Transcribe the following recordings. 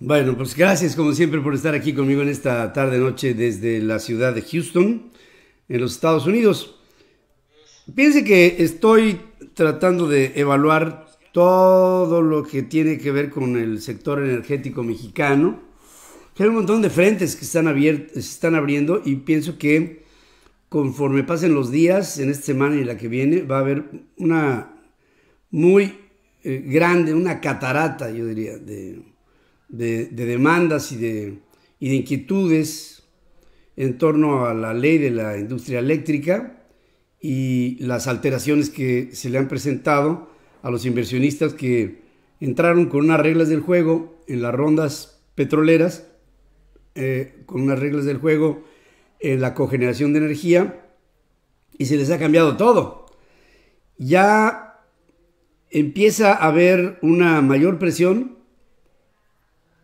Bueno, pues gracias como siempre por estar aquí conmigo en esta tarde noche desde la ciudad de Houston, en los Estados Unidos. Piense que estoy tratando de evaluar todo lo que tiene que ver con el sector energético mexicano. Hay un montón de frentes que están se están abriendo y pienso que conforme pasen los días, en esta semana y la que viene, va a haber una muy eh, grande, una catarata, yo diría, de, demandas y de, de, inquietudes en torno a la ley de la industria eléctrica y las alteraciones que se le han presentado a los inversionistas que entraron con unas reglas del juego en las rondas petroleras, eh, con unas reglas del juego en la cogeneración de energía y se les ha cambiado todo. Ya empieza a haber una mayor presión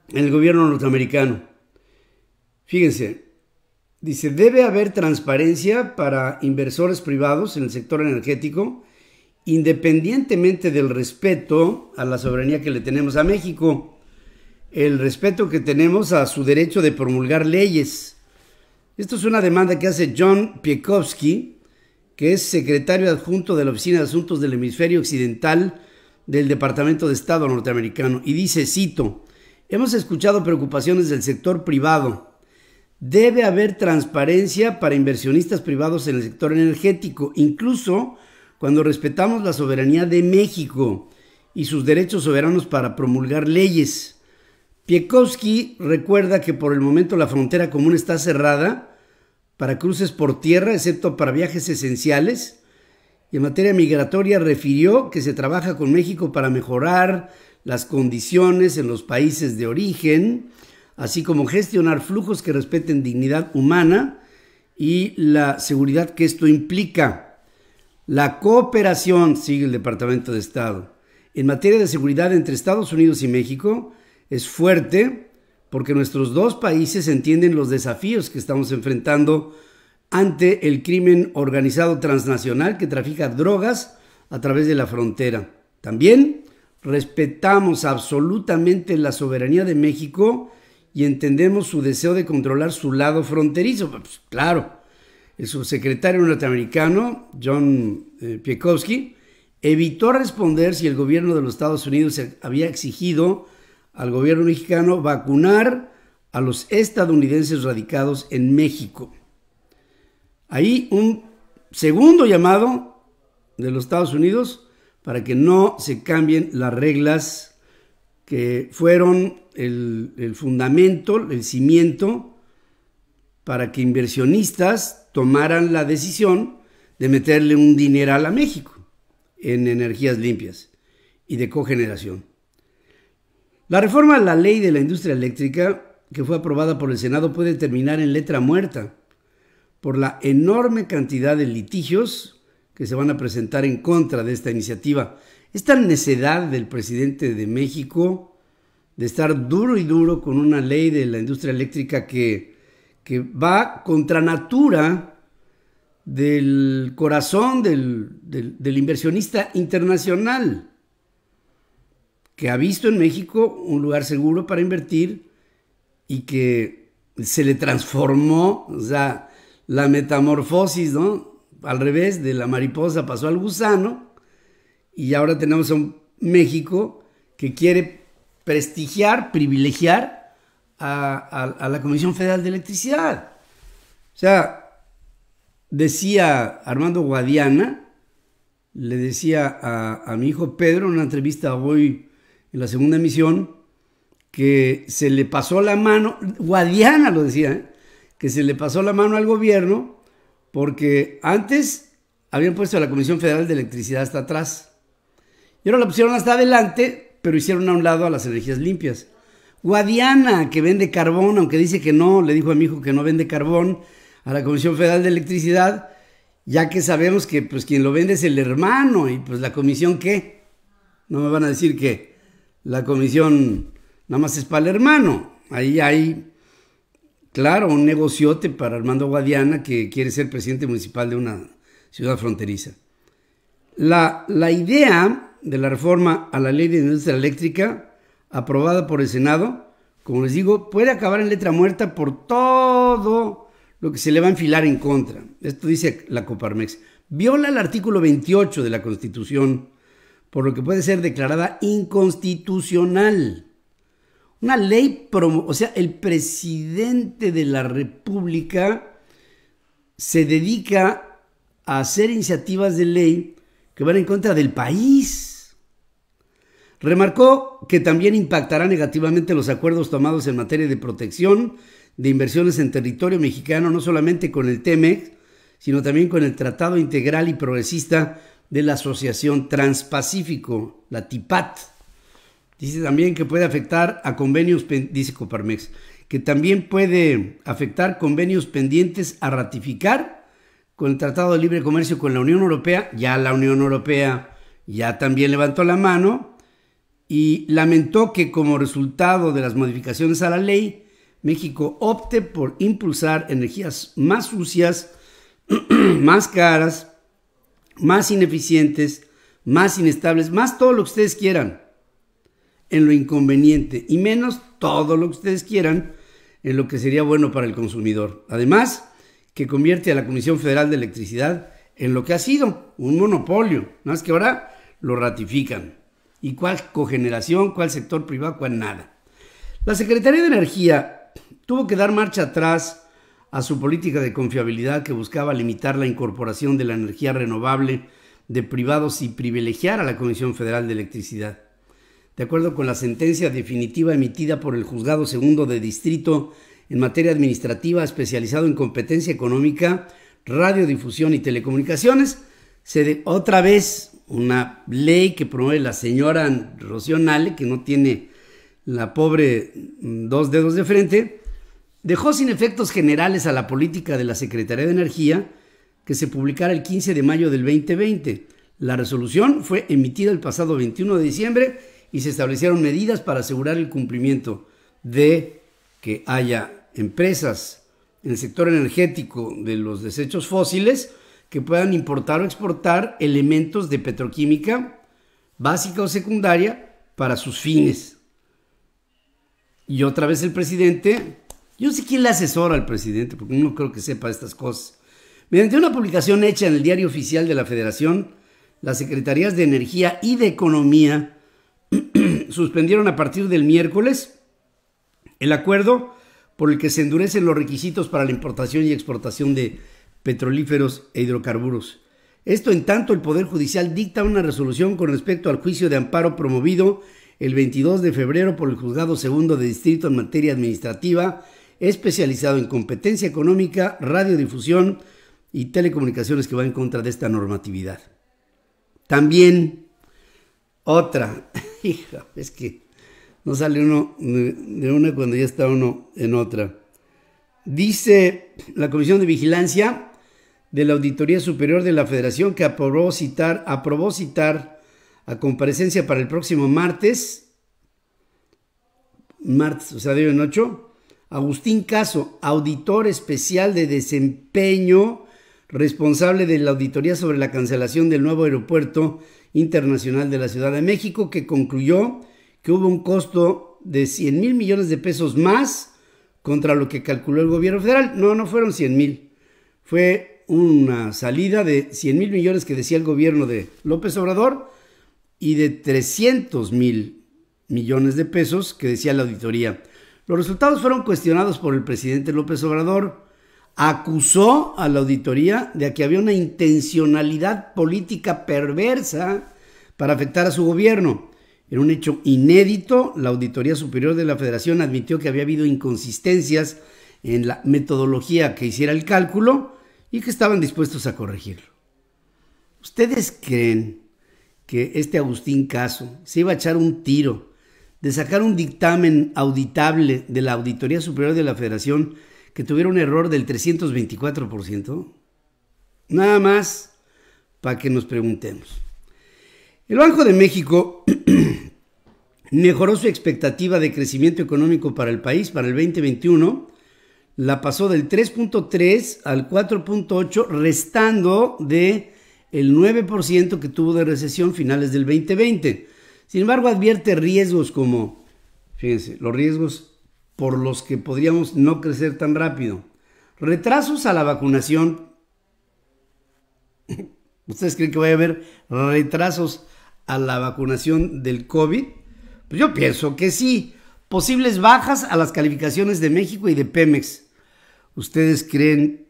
en el gobierno norteamericano. Fíjense, dice, debe haber transparencia para inversores privados en el sector energético, independientemente del respeto a la soberanía que le tenemos a México, el respeto que tenemos a su derecho de promulgar leyes. Esto es una demanda que hace John Piekowski, que es secretario adjunto de la Oficina de Asuntos del Hemisferio Occidental del Departamento de Estado norteamericano, y dice, cito, hemos escuchado preocupaciones del sector privado. Debe haber transparencia para inversionistas privados en el sector energético, incluso cuando respetamos la soberanía de México y sus derechos soberanos para promulgar leyes. Piekowski recuerda que por el momento la frontera común está cerrada para cruces por tierra, excepto para viajes esenciales. Y en materia migratoria refirió que se trabaja con México para mejorar las condiciones en los países de origen, así como gestionar flujos que respeten dignidad humana y la seguridad que esto implica. La cooperación, sigue el Departamento de Estado, en materia de seguridad entre Estados Unidos y México es fuerte porque nuestros dos países entienden los desafíos que estamos enfrentando ante el crimen organizado transnacional que trafica drogas a través de la frontera. También respetamos absolutamente la soberanía de México y entendemos su deseo de controlar su lado fronterizo. Pues, claro, el subsecretario norteamericano, John eh, Piekowski, evitó responder si el gobierno de los Estados Unidos había exigido al gobierno mexicano vacunar a los estadounidenses radicados en México. Ahí un segundo llamado de los Estados Unidos para que no se cambien las reglas que fueron el, el fundamento, el cimiento, para que inversionistas tomaran la decisión de meterle un dineral a México en energías limpias y de cogeneración. La reforma a la ley de la industria eléctrica que fue aprobada por el Senado puede terminar en letra muerta por la enorme cantidad de litigios que se van a presentar en contra de esta iniciativa. Esta necedad del presidente de México de estar duro y duro con una ley de la industria eléctrica que, que va contra natura del corazón del, del inversionista internacional que ha visto en México un lugar seguro para invertir y que se le transformó, o sea, la metamorfosis, ¿no? Al revés, de la mariposa pasó al gusano y ahora tenemos a un México que quiere prestigiar, privilegiar a, la Comisión Federal de Electricidad. O sea, decía Armando Guadiana, le decía a, a, mi hijo Pedro en una entrevista hoy en la segunda emisión, que se le pasó la mano, Guadiana lo decía, ¿eh? que se le pasó la mano al gobierno porque antes habían puesto a la Comisión Federal de Electricidad hasta atrás. Y ahora la pusieron hasta adelante, pero hicieron a un lado a las energías limpias. Guadiana, que vende carbón, aunque dice que no, le dijo a mi hijo que no vende carbón a la Comisión Federal de Electricidad, ya que sabemos que pues quien lo vende es el hermano y pues la comisión qué. No me van a decir que la comisión nada más es para el hermano. Ahí hay, claro, un negociote para Armando Guadiana que quiere ser presidente municipal de una ciudad fronteriza. La, la idea de la reforma a la ley de industria eléctrica aprobada por el Senado, como les digo, puede acabar en letra muerta por todo lo que se le va a enfilar en contra. Esto dice la Coparmex. Viola el artículo 28 de la Constitución por lo que puede ser declarada inconstitucional. Una ley, o sea, el presidente de la República se dedica a hacer iniciativas de ley que van en contra del país. Remarcó que también impactará negativamente los acuerdos tomados en materia de protección de inversiones en territorio mexicano, no solamente con el TEMEX, sino también con el Tratado Integral y Progresista de la Asociación Transpacífico, la TIPAT. Dice también que puede afectar a convenios, dice que también puede afectar convenios pendientes a ratificar con el Tratado de Libre Comercio con la Unión Europea. Ya la Unión Europea ya también levantó la mano y lamentó que como resultado de las modificaciones a la ley, México opte por impulsar energías más sucias, más caras, más ineficientes, más inestables, más todo lo que ustedes quieran en lo inconveniente y menos todo lo que ustedes quieran en lo que sería bueno para el consumidor. Además, que convierte a la Comisión Federal de Electricidad en lo que ha sido un monopolio, más que ahora lo ratifican. ¿Y cuál cogeneración, cuál sector privado, cuál nada? La Secretaría de Energía tuvo que dar marcha atrás a su política de confiabilidad que buscaba limitar la incorporación de la energía renovable de privados y privilegiar a la Comisión Federal de Electricidad. De acuerdo con la sentencia definitiva emitida por el Juzgado Segundo de Distrito en materia administrativa especializado en competencia económica, radiodifusión y telecomunicaciones, se de otra vez una ley que promueve la señora Rocío Nale, que no tiene la pobre mm, dos dedos de frente, dejó sin efectos generales a la política de la Secretaría de Energía que se publicara el 15 de mayo del 2020. La resolución fue emitida el pasado 21 de diciembre y se establecieron medidas para asegurar el cumplimiento de que haya empresas en el sector energético de los desechos fósiles que puedan importar o exportar elementos de petroquímica básica o secundaria para sus fines. Y otra vez el presidente yo sé quién le asesora al presidente, porque no creo que sepa estas cosas. Mediante una publicación hecha en el Diario Oficial de la Federación, las Secretarías de Energía y de Economía suspendieron a partir del miércoles el acuerdo por el que se endurecen los requisitos para la importación y exportación de petrolíferos e hidrocarburos. Esto en tanto el Poder Judicial dicta una resolución con respecto al juicio de amparo promovido el 22 de febrero por el Juzgado Segundo de Distrito en materia administrativa especializado en competencia económica, radiodifusión y telecomunicaciones que va en contra de esta normatividad. También otra, hija, es que no sale uno de una cuando ya está uno en otra. Dice la Comisión de Vigilancia de la Auditoría Superior de la Federación que aprobó citar, aprobó citar a comparecencia para el próximo martes, martes, o sea, de hoy en ocho, Agustín Caso, auditor especial de desempeño, responsable de la auditoría sobre la cancelación del nuevo aeropuerto internacional de la Ciudad de México, que concluyó que hubo un costo de 100 mil millones de pesos más contra lo que calculó el gobierno federal. No, no fueron 100 mil. Fue una salida de 100 mil millones que decía el gobierno de López Obrador y de 300 mil millones de pesos que decía la auditoría. Los resultados fueron cuestionados por el presidente López Obrador. Acusó a la auditoría de que había una intencionalidad política perversa para afectar a su gobierno. En un hecho inédito, la Auditoría Superior de la Federación admitió que había habido inconsistencias en la metodología que hiciera el cálculo y que estaban dispuestos a corregirlo. ¿Ustedes creen que este Agustín Caso se iba a echar un tiro de sacar un dictamen auditable de la Auditoría Superior de la Federación que tuviera un error del 324%? Nada más para que nos preguntemos. El Banco de México mejoró su expectativa de crecimiento económico para el país para el 2021 la pasó del 3.3 al 4.8, restando de el 9% que tuvo de recesión finales del 2020. Sin embargo, advierte riesgos como, fíjense, los riesgos por los que podríamos no crecer tan rápido. Retrasos a la vacunación. ¿Ustedes creen que va a haber retrasos a la vacunación del COVID? Pues yo pienso que sí. Posibles bajas a las calificaciones de México y de Pemex. ¿Ustedes creen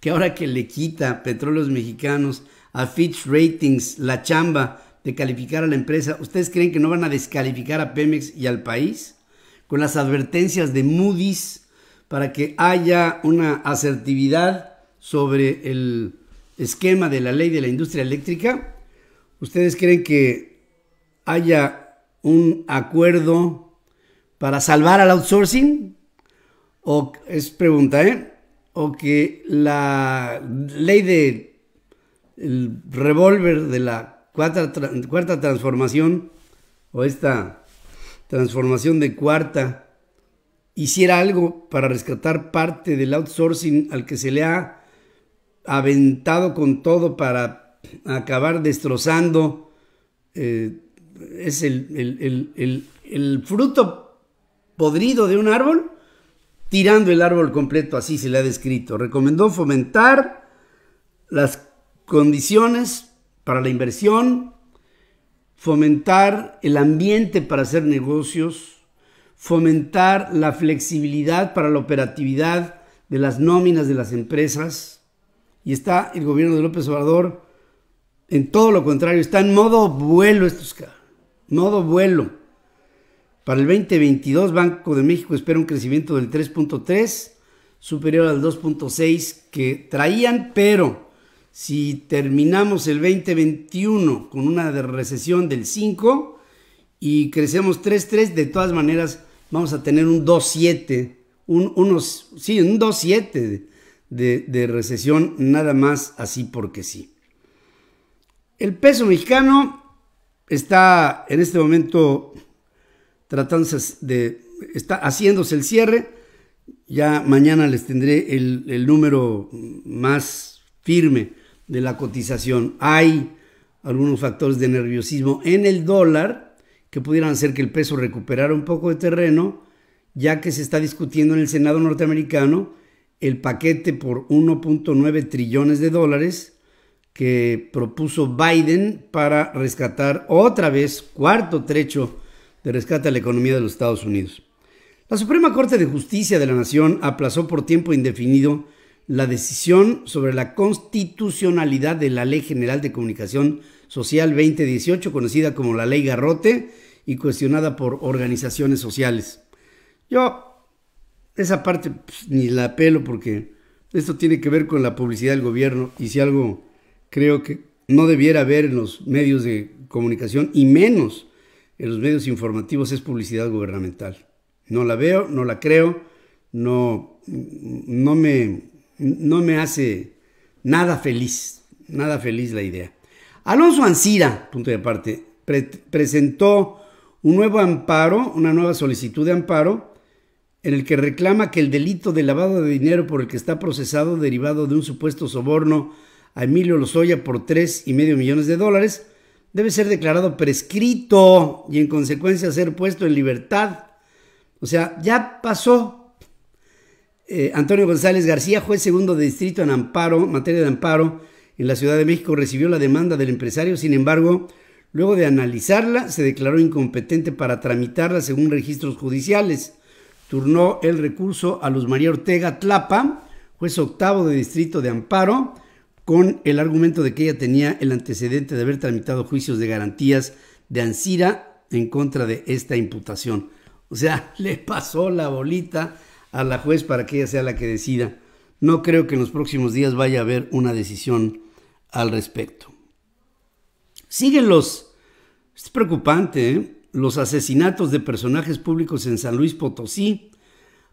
que ahora que le quita petróleos mexicanos a Fitch Ratings la chamba de calificar a la empresa, ¿ustedes creen que no van a descalificar a Pemex y al país? Con las advertencias de Moody's para que haya una asertividad sobre el esquema de la ley de la industria eléctrica. ¿Ustedes creen que haya un acuerdo para salvar al outsourcing? O, es pregunta, ¿eh? O que la ley de el revólver de la cuarta, transformación o esta transformación de cuarta hiciera algo para rescatar parte del outsourcing al que se le ha aventado con todo para acabar destrozando. Eh, es el, el, fruto podrido de un árbol, tirando el árbol completo, así se le ha descrito. Recomendó fomentar las condiciones para la inversión, fomentar el ambiente para hacer negocios, fomentar la flexibilidad para la operatividad de las nóminas de las empresas. Y está el gobierno de López Obrador en todo lo contrario, está en modo vuelo estos caras, modo vuelo. Para el 2022, Banco de México espera un crecimiento del 3.3, superior al 2.6 que traían, pero si terminamos el 2021 con una recesión del 5 y crecemos 3-3, de todas maneras vamos a tener un 2.7, un, sí, un 2.7 de, de, recesión, nada más así porque sí. El peso mexicano está en este momento tratándose de, está haciéndose el cierre. Ya mañana les tendré el número más firme de la cotización. Hay algunos factores de nerviosismo en el dólar que pudieran hacer que el peso recuperara un poco de terreno, ya que se está discutiendo en el Senado norteamericano el paquete por 1.9 trillones de dólares que propuso Biden para rescatar otra vez cuarto trecho de rescate a la economía de los Estados Unidos. La Suprema Corte de Justicia de la Nación aplazó por tiempo indefinido la decisión sobre la constitucionalidad de la Ley General de Comunicación Social 2018, conocida como la Ley Garrote y cuestionada por organizaciones sociales. Yo esa parte pues, ni la apelo porque esto tiene que ver con la publicidad del gobierno y si algo creo que no debiera haber en los medios de comunicación y menos en los medios informativos es publicidad gubernamental. No la veo, no la creo, no, no me no me hace nada feliz, nada feliz la idea. Alonso Ancira, punto de aparte, presentó un nuevo amparo, una nueva solicitud de amparo, en el que reclama que el delito de lavado de dinero por el que está procesado derivado de un supuesto soborno a Emilio Lozoya por tres y medio millones de dólares debe ser declarado prescrito y en consecuencia ser puesto en libertad. O sea, ya pasó eh, Antonio González García, juez segundo de distrito en amparo, materia de amparo en la Ciudad de México, recibió la demanda del empresario, sin embargo, luego de analizarla, se declaró incompetente para tramitarla según registros judiciales. Turnó el recurso a Luz María Ortega Tlapa, juez octavo de distrito de amparo, con el argumento de que ella tenía el antecedente de haber tramitado juicios de garantías de Ansira en contra de esta imputación. O sea, le pasó la bolita a la juez para que ella sea la que decida. No creo que en los próximos días vaya a haber una decisión al respecto. Siguen los, es preocupante, ¿eh? los asesinatos de personajes públicos en San Luis Potosí.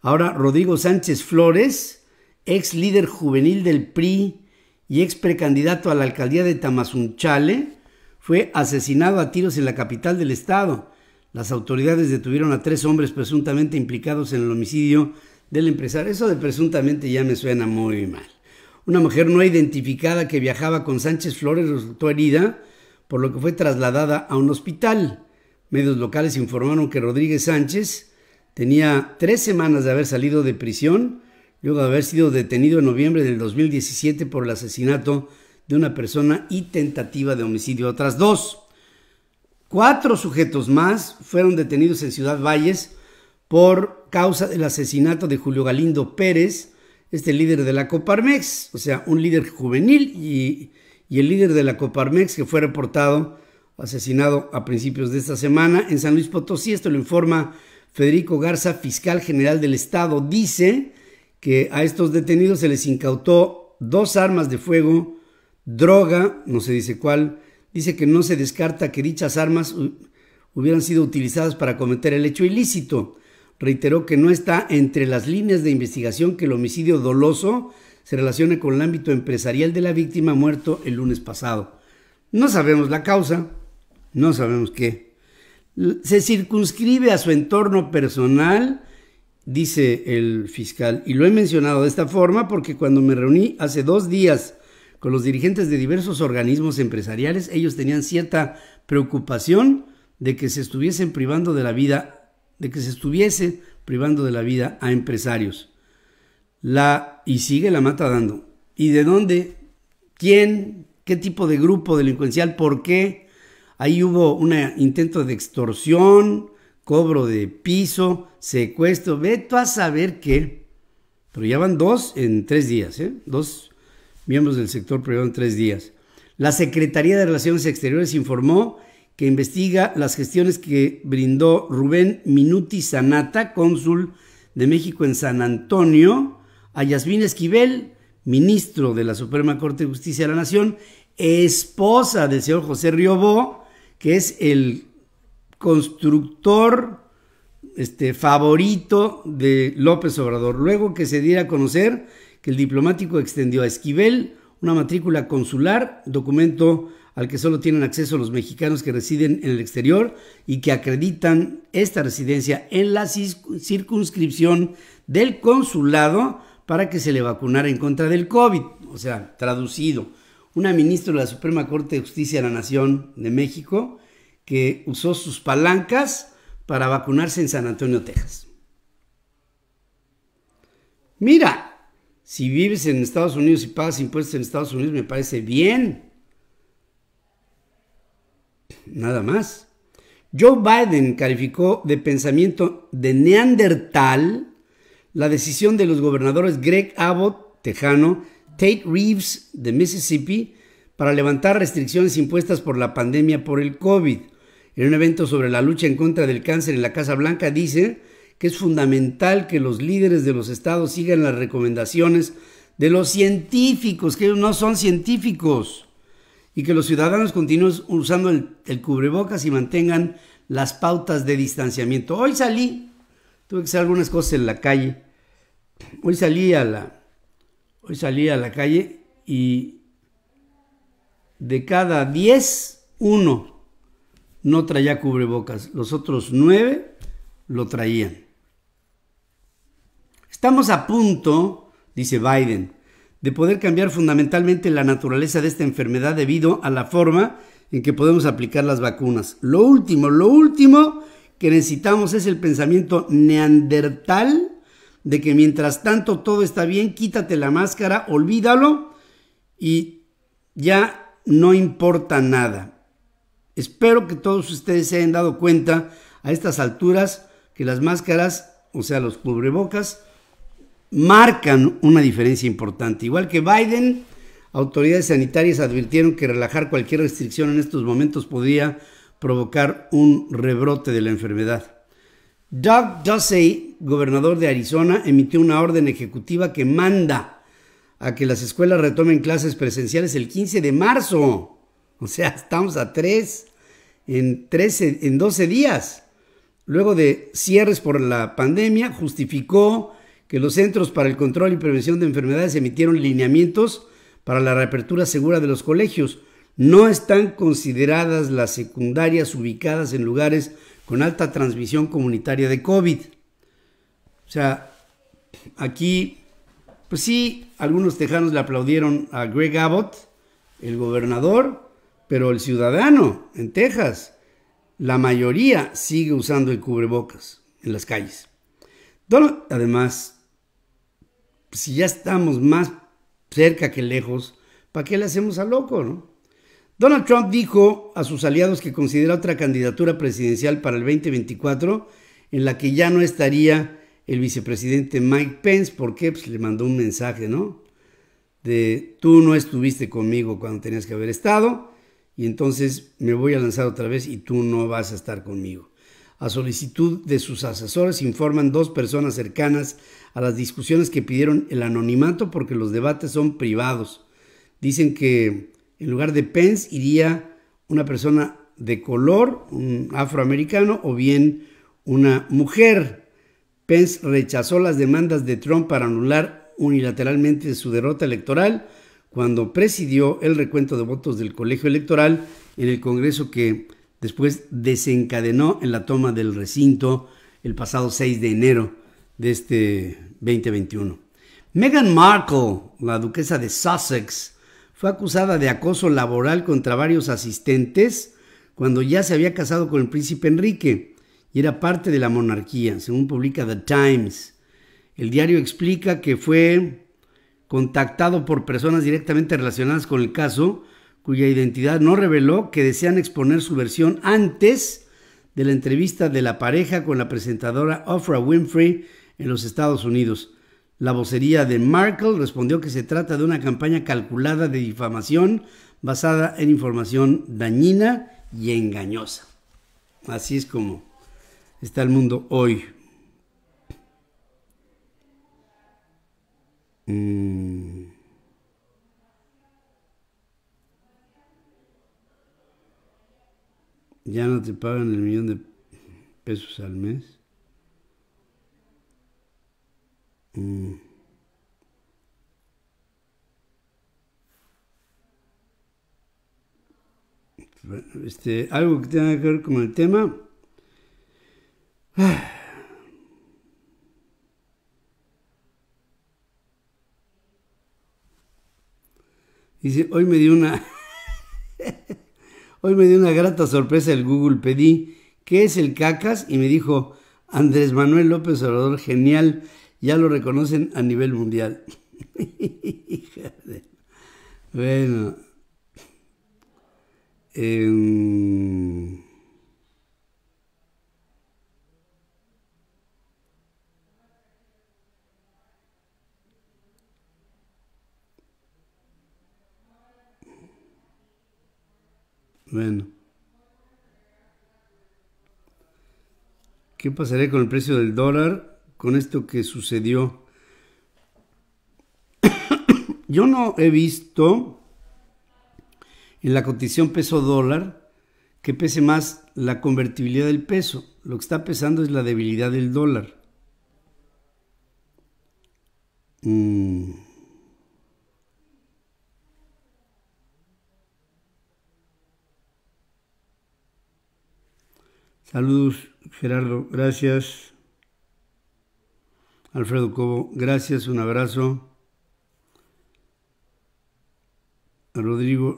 Ahora Rodrigo Sánchez Flores, ex líder juvenil del PRI y ex precandidato a la alcaldía de Tamazunchale, fue asesinado a tiros en la capital del estado. Las autoridades detuvieron a tres hombres presuntamente implicados en el homicidio del empresario. Eso de presuntamente ya me suena muy mal. Una mujer no identificada que viajaba con Sánchez Flores resultó herida, por lo que fue trasladada a un hospital. Medios locales informaron que Rodríguez Sánchez tenía tres semanas de haber salido de prisión, luego de haber sido detenido en noviembre del 2017 por el asesinato de una persona y tentativa de homicidio otras dos. Cuatro sujetos más fueron detenidos en Ciudad Valles por causa del asesinato de Julio Galindo Pérez, este líder de la Coparmex, o sea, un líder juvenil y, el líder de la Coparmex que fue reportado asesinado a principios de esta semana en San Luis Potosí. Esto lo informa Federico Garza, fiscal general del estado. Dice que a estos detenidos se les incautó dos armas de fuego, droga, no se dice cuál. Dice que no se descarta que dichas armas hubieran sido utilizadas para cometer el hecho ilícito reiteró que no está entre las líneas de investigación que el homicidio doloso se relacione con el ámbito empresarial de la víctima muerto el lunes pasado. No sabemos la causa, no sabemos qué. Se circunscribe a su entorno personal, dice el fiscal, y lo he mencionado de esta forma porque cuando me reuní hace dos días con los dirigentes de diversos organismos empresariales, ellos tenían cierta preocupación de que se estuviesen privando de la vida de que se estuviese privando de la vida a empresarios. La, y sigue la mata dando. ¿Y de dónde? ¿Quién? ¿Qué tipo de grupo delincuencial? ¿Por qué? Ahí hubo un intento de extorsión, cobro de piso, secuestro. Veto a saber qué. Pero ya van dos en tres días, ¿eh? Dos miembros del sector privado en tres días. La Secretaría de Relaciones Exteriores informó que investiga las gestiones que brindó Rubén Minuti Sanata, cónsul de México en San Antonio, a Yasmín Esquivel, ministro de la Suprema Corte de Justicia de la Nación, esposa del señor José Riobó, que es el constructor este, favorito de López Obrador. Luego que se diera a conocer que el diplomático extendió a Esquivel una matrícula consular, documento al que solo tienen acceso los mexicanos que residen en el exterior y que acreditan esta residencia en la circunscripción del consulado para que se le vacunara en contra del COVID, o sea, traducido. Una ministra de la Suprema Corte de Justicia de la Nación de México que usó sus palancas para vacunarse en San Antonio, Texas. Mira, si vives en Estados Unidos y pagas impuestos en Estados Unidos, me parece bien Nada más. Joe Biden calificó de pensamiento de neandertal la decisión de los gobernadores Greg Abbott, tejano, Tate Reeves, de Mississippi, para levantar restricciones impuestas por la pandemia por el COVID. En un evento sobre la lucha en contra del cáncer en la Casa Blanca dice que es fundamental que los líderes de los estados sigan las recomendaciones de los científicos, que no son científicos y que los ciudadanos continúen usando el, cubrebocas y mantengan las pautas de distanciamiento. Hoy salí, tuve que hacer algunas cosas en la calle. Hoy salí a la, hoy salí a la calle y de cada 10, uno no traía cubrebocas. Los otros 9 lo traían. Estamos a punto, dice Biden, de poder cambiar fundamentalmente la naturaleza de esta enfermedad debido a la forma en que podemos aplicar las vacunas. Lo último, lo último que necesitamos es el pensamiento neandertal de que mientras tanto todo está bien, quítate la máscara, olvídalo y ya no importa nada. Espero que todos ustedes se hayan dado cuenta a estas alturas que las máscaras, o sea, los cubrebocas, marcan una diferencia importante. Igual que Biden, autoridades sanitarias advirtieron que relajar cualquier restricción en estos momentos podría provocar un rebrote de la enfermedad. Doug Ducey, gobernador de Arizona, emitió una orden ejecutiva que manda a que las escuelas retomen clases presenciales el 15 de marzo. O sea, estamos a tres, en, 13, en 12 días. Luego de cierres por la pandemia, justificó que los Centros para el Control y Prevención de Enfermedades emitieron lineamientos para la reapertura segura de los colegios. No están consideradas las secundarias ubicadas en lugares con alta transmisión comunitaria de COVID. O sea, aquí, pues sí, algunos tejanos le aplaudieron a Greg Abbott, el gobernador, pero el ciudadano en Texas, la mayoría sigue usando el cubrebocas en las calles. además, si ya estamos más cerca que lejos, ¿para qué le hacemos a loco, no? Donald Trump dijo a sus aliados que considera otra candidatura presidencial para el 2024 en la que ya no estaría el vicepresidente Mike Pence, porque pues le mandó un mensaje, ¿no? De tú no estuviste conmigo cuando tenías que haber estado, y entonces me voy a lanzar otra vez y tú no vas a estar conmigo. A solicitud de sus asesores informan dos personas cercanas a las discusiones que pidieron el anonimato porque los debates son privados. Dicen que en lugar de Pence iría una persona de color, un afroamericano o bien una mujer. Pence rechazó las demandas de Trump para anular unilateralmente su derrota electoral cuando presidió el recuento de votos del colegio electoral en el Congreso que después desencadenó en la toma del recinto el pasado 6 de enero de este 2021. Meghan Markle, la duquesa de Sussex, fue acusada de acoso laboral contra varios asistentes cuando ya se había casado con el príncipe Enrique y era parte de la monarquía, según publica The Times. El diario explica que fue contactado por personas directamente relacionadas con el caso cuya identidad no reveló, que desean exponer su versión antes de la entrevista de la pareja con la presentadora Oprah Winfrey en los Estados Unidos. La vocería de Markle respondió que se trata de una campaña calculada de difamación basada en información dañina y engañosa. Así es como está el mundo hoy. Mm. ya no te pagan el millón de pesos al mes. Mm. Este, algo que tenga que ver con el tema. Dice, hoy me dio una... Hoy me dio una grata sorpresa el Google. Pedí qué es el cacas y me dijo Andrés Manuel López Obrador, genial, ya lo reconocen a nivel mundial. bueno. Eh... Bueno. ¿Qué pasaría con el precio del dólar con esto que sucedió? Yo no he visto en la cotización peso dólar que pese más la convertibilidad del peso. Lo que está pesando es la debilidad del dólar. Mm. Saludos, Gerardo, gracias. Alfredo Cobo, gracias, un abrazo. Rodrigo,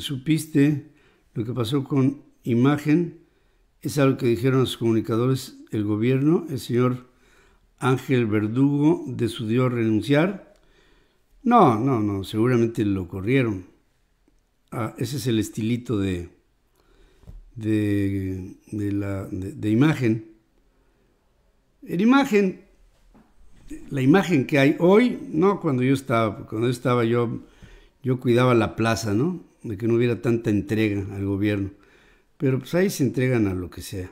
supiste lo que pasó con imagen, es algo que dijeron los comunicadores, el gobierno, el señor Ángel Verdugo decidió renunciar. No, no, no, seguramente lo corrieron. Ah, ese es el estilito de, de, la, de, imagen. En imagen, la imagen que hay hoy, no cuando yo estaba, cuando yo estaba yo, yo cuidaba la plaza, ¿no? De que no hubiera tanta entrega al gobierno. Pero pues ahí se entregan a lo que sea.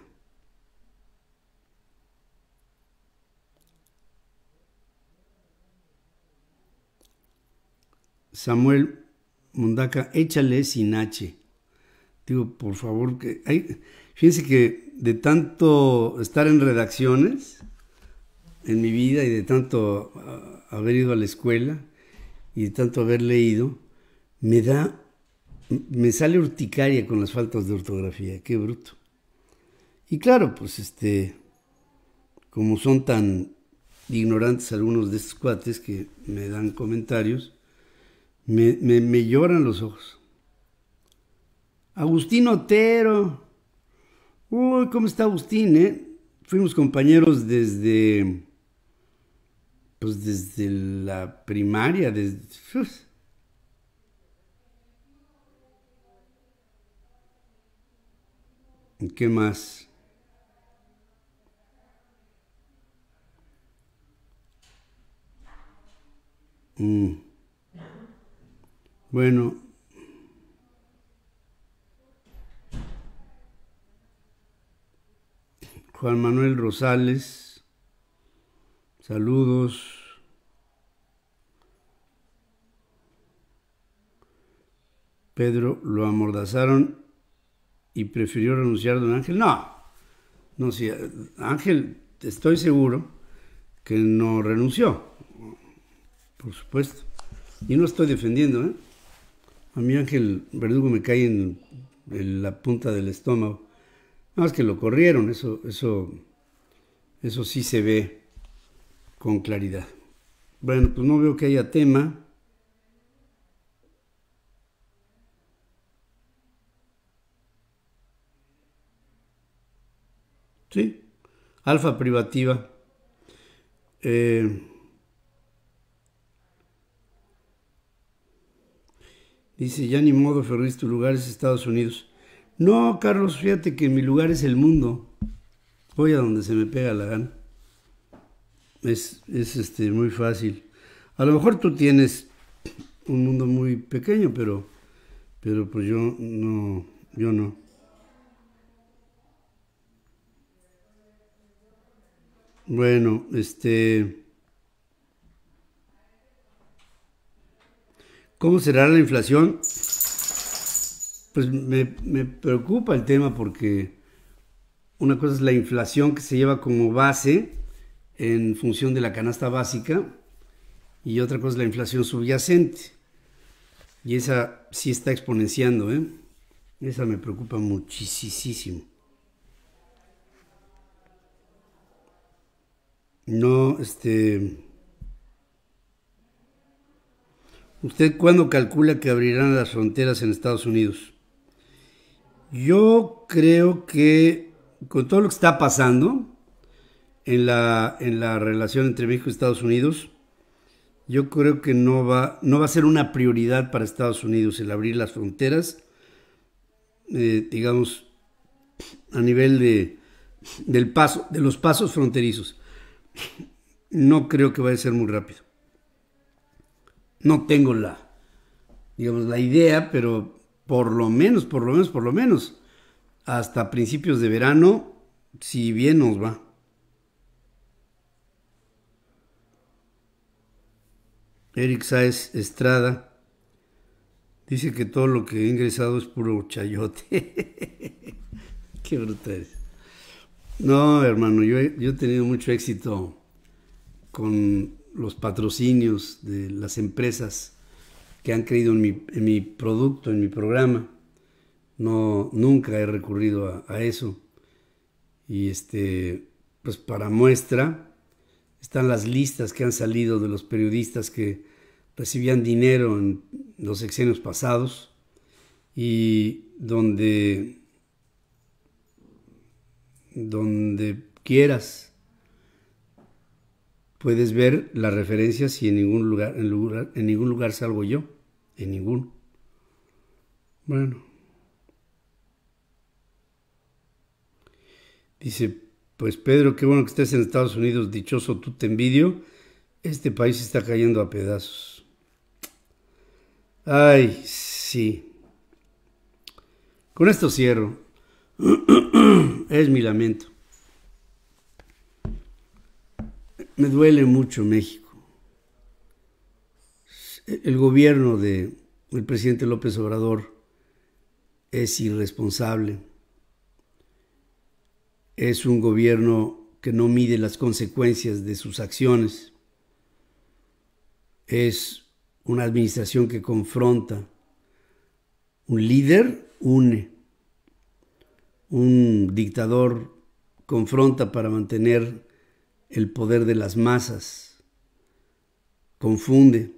Samuel Mundaca, échale sin H. Digo, por favor, que fíjense que de tanto estar en redacciones en mi vida y de tanto ah, haber ido a la escuela y de tanto haber leído, me da, me sale urticaria con las faltas de ortografía, qué bruto. Y claro, pues este, como son tan ignorantes algunos de estos cuates que me dan comentarios, me lloran los ojos. Agustín Otero. Uy, ¿cómo está Agustín, eh? Fuimos compañeros desde. Pues desde la primaria, desde. ¿Qué más? Mm. Bueno, Juan Manuel Rosales, saludos. Pedro lo amordazaron y prefirió renunciar a don Ángel. No, no, sí, Ángel, estoy seguro que no renunció, por supuesto. Y no estoy defendiendo, ¿eh? A mí Ángel Verdugo me cae en la punta del estómago más que lo corrieron, eso, eso, eso sí se ve con claridad. Bueno, pues no veo que haya tema. Sí, alfa privativa. Eh, dice, ya ni modo, Ferris, tu lugar es Estados Unidos. No, Carlos, fíjate que mi lugar es el mundo. Voy a donde se me pega la gana. Es, es este, muy fácil. A lo mejor tú tienes un mundo muy pequeño, pero, pero pues yo no, yo no. Bueno, este... ¿Cómo será la inflación? pues me, preocupa el tema porque una cosa es la inflación que se lleva como base en función de la canasta básica y otra cosa es la inflación subyacente. Y esa sí está exponenciando, ¿eh? Esa me preocupa muchísimo. No, este... ¿Usted cuándo calcula que abrirán las fronteras en Estados Unidos? Yo creo que con todo lo que está pasando en la, en la relación entre México y Estados Unidos, yo creo que no va, no va a ser una prioridad para Estados Unidos el abrir las fronteras, eh, digamos, a nivel de, del paso, de los pasos fronterizos. No creo que vaya a ser muy rápido. No tengo la, digamos, la idea, pero por lo menos, por lo menos, por lo menos, hasta principios de verano, si bien nos va. Eric Saez Estrada dice que todo lo que he ingresado es puro chayote. Qué brutal. No, hermano, yo yo he tenido mucho éxito con los patrocinios de las empresas que han creído en mi, producto, en mi programa. No, nunca he recurrido a, eso. Y este, pues para muestra están las listas que han salido de los periodistas que recibían dinero en los sexenios pasados y donde donde quieras Puedes ver las referencias si en ningún lugar, en, en ningún lugar salgo yo. En ningún. Bueno. Dice, pues Pedro, qué bueno que estés en Estados Unidos, dichoso tú te envidio. Este país está cayendo a pedazos. Ay, sí. Con esto cierro. es mi lamento. Me duele mucho México. El gobierno de, del presidente López Obrador es irresponsable. Es un gobierno que no mide las consecuencias de sus acciones. Es una administración que confronta. Un líder une. Un dictador confronta para mantener el poder de las masas. Confunde.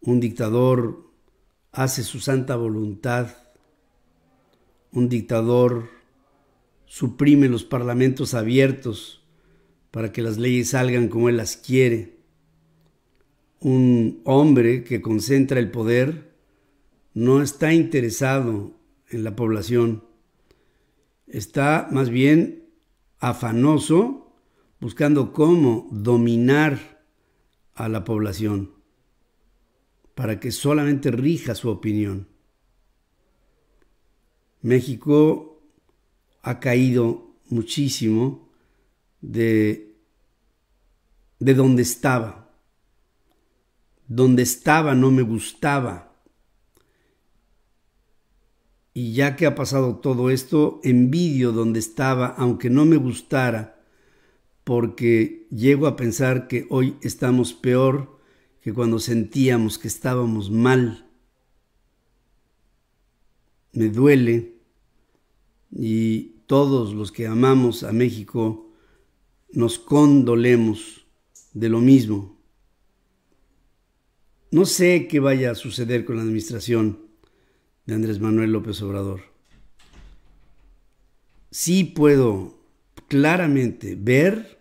Un dictador hace su santa voluntad. Un dictador suprime los parlamentos abiertos para que las leyes salgan como él las quiere. Un hombre que concentra el poder no está interesado en la población. Está más bien afanoso buscando cómo dominar a la población para que solamente rija su opinión. México ha caído muchísimo de, de donde estaba. Donde estaba no me gustaba. Y ya que ha pasado todo esto, envidio donde estaba, aunque no me gustara, porque llego a pensar que hoy estamos peor que cuando sentíamos que estábamos mal. Me duele y todos los que amamos a México nos condolemos de lo mismo. No sé qué vaya a suceder con la administración de Andrés Manuel López Obrador. Sí puedo claramente ver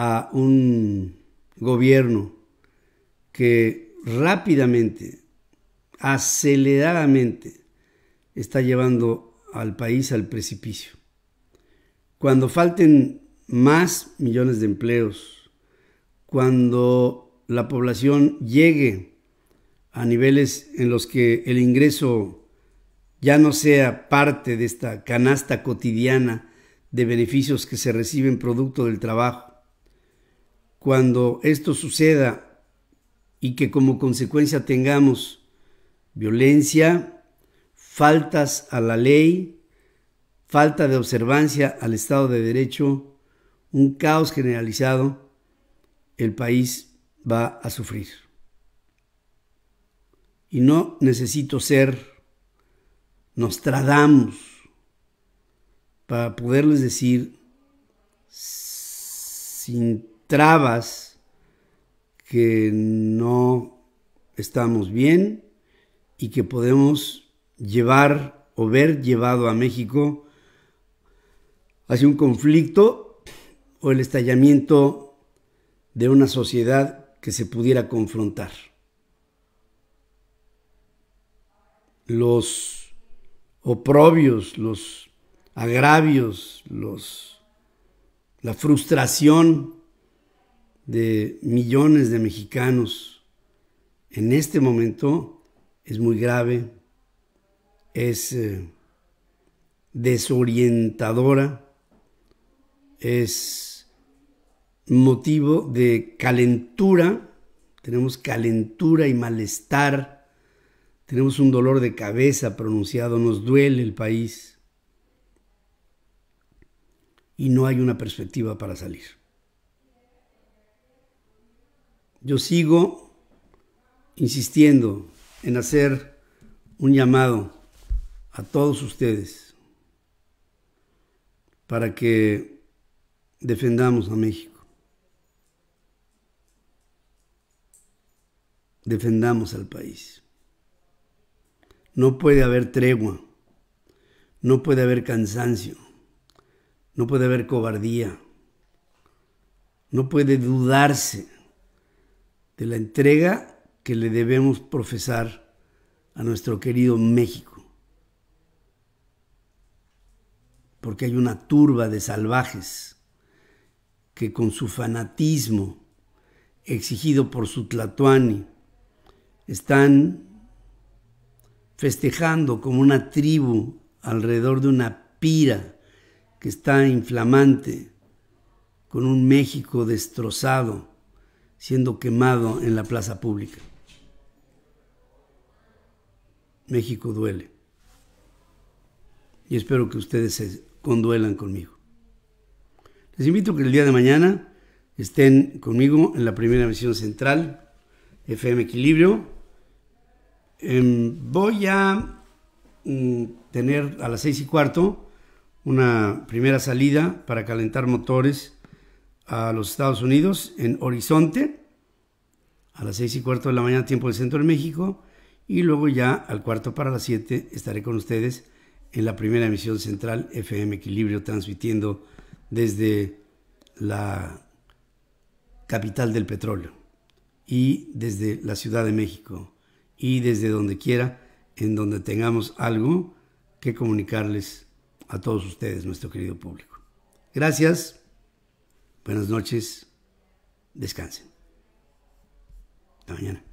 a un gobierno que rápidamente, aceleradamente, está llevando al país al precipicio. Cuando falten más millones de empleos, cuando la población llegue a niveles en los que el ingreso ya no sea parte de esta canasta cotidiana de beneficios que se reciben producto del trabajo, cuando esto suceda y que como consecuencia tengamos violencia, faltas a la ley, falta de observancia al Estado de Derecho, un caos generalizado, el país va a sufrir. Y no necesito ser Nostradamus para poderles decir sin trabas que no estamos bien y que podemos llevar o ver llevado a México hacia un conflicto o el estallamiento de una sociedad que se pudiera confrontar. Los oprobios, los agravios, los, la frustración de millones de mexicanos en este momento es muy grave, es eh, desorientadora, es motivo de calentura, tenemos calentura y malestar, tenemos un dolor de cabeza pronunciado, nos duele el país y no hay una perspectiva para salir yo sigo insistiendo en hacer un llamado a todos ustedes para que defendamos a México. Defendamos al país. No puede haber tregua, no puede haber cansancio, no puede haber cobardía, no puede dudarse de la entrega que le debemos profesar a nuestro querido México. Porque hay una turba de salvajes que con su fanatismo exigido por su Tlatuani están festejando como una tribu alrededor de una pira que está inflamante, con un México destrozado, siendo quemado en la plaza pública. México duele. Y espero que ustedes se conduelan conmigo. Les invito que el día de mañana estén conmigo en la primera emisión central, FM Equilibrio. Em, voy a mm, tener a las seis y cuarto una primera salida para calentar motores a los Estados Unidos en Horizonte a las seis y cuarto de la mañana tiempo del centro de México y luego ya al cuarto para las 7 estaré con ustedes en la primera emisión central FM Equilibrio transmitiendo desde la capital del petróleo y desde la Ciudad de México y desde donde quiera en donde tengamos algo que comunicarles a todos ustedes, nuestro querido público. Gracias. Buenas noches. Descansen. Hasta mañana.